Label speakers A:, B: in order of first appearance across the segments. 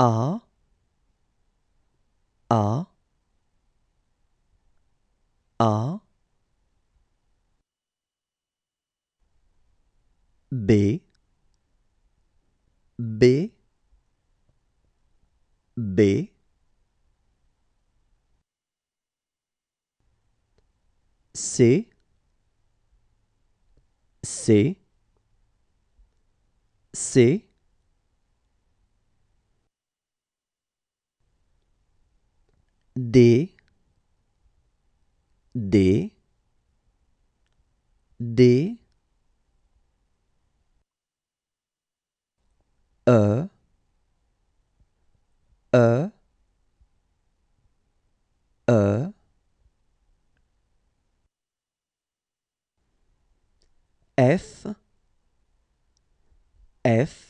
A: A A A B B B C C C D D D E E E F F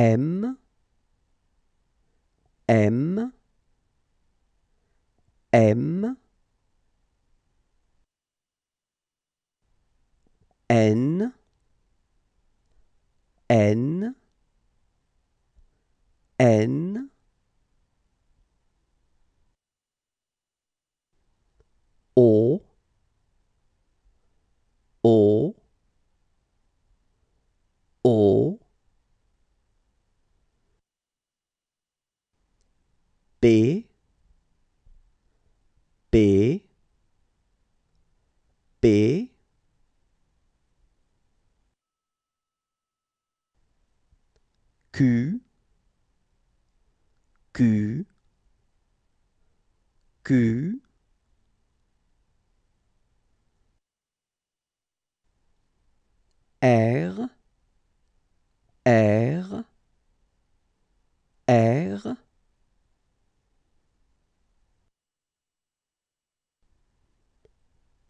A: M, M, M, N, N, N, bế bế bế cứ cứ cứ é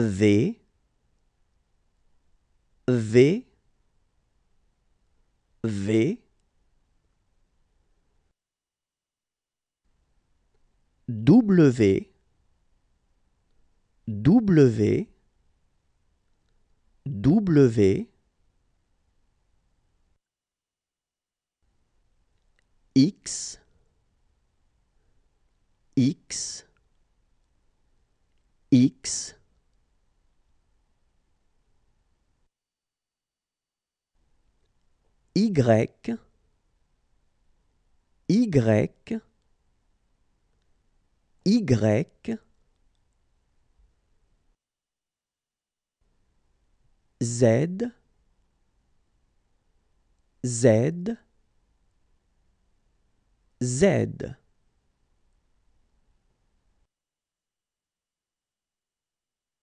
A: V V V W W W X X X Y, Y, Y, Z, Z, Z.